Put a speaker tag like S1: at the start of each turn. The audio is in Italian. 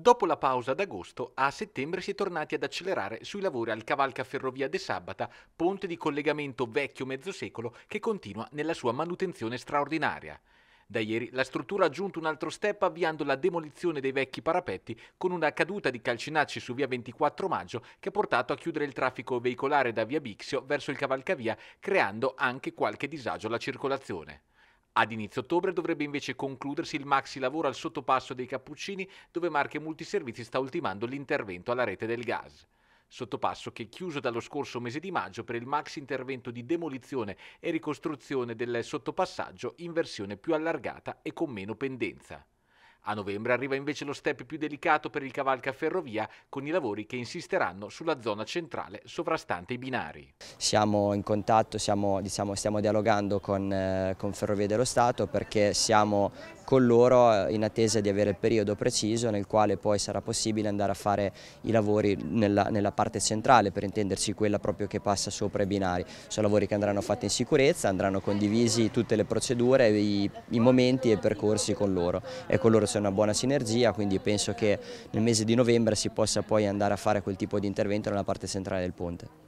S1: Dopo la pausa d'agosto, a settembre si è tornati ad accelerare sui lavori al Cavalcaferrovia de Sabata, ponte di collegamento vecchio mezzo secolo che continua nella sua manutenzione straordinaria. Da ieri la struttura ha aggiunto un altro step avviando la demolizione dei vecchi parapetti con una caduta di calcinacci su via 24 maggio che ha portato a chiudere il traffico veicolare da via Bixio verso il cavalcavia creando anche qualche disagio alla circolazione. Ad inizio ottobre dovrebbe invece concludersi il maxi lavoro al sottopasso dei Cappuccini, dove Marche Multiservizi sta ultimando l'intervento alla rete del gas. Sottopasso che è chiuso dallo scorso mese di maggio per il maxi intervento di demolizione e ricostruzione del sottopassaggio in versione più allargata e con meno pendenza. A novembre arriva invece lo step più delicato per il cavalca ferrovia con i lavori che insisteranno sulla zona centrale sovrastante i binari.
S2: Siamo in contatto, siamo, diciamo, stiamo dialogando con, eh, con Ferrovie dello Stato perché siamo con loro eh, in attesa di avere il periodo preciso nel quale poi sarà possibile andare a fare i lavori nella, nella parte centrale, per intendersi quella proprio che passa sopra i binari. Sono lavori che andranno fatti in sicurezza, andranno condivisi tutte le procedure, i, i momenti e i percorsi con loro e con loro c'è una buona sinergia, quindi penso che nel mese di novembre si possa poi andare a fare quel tipo di intervento nella parte centrale del ponte.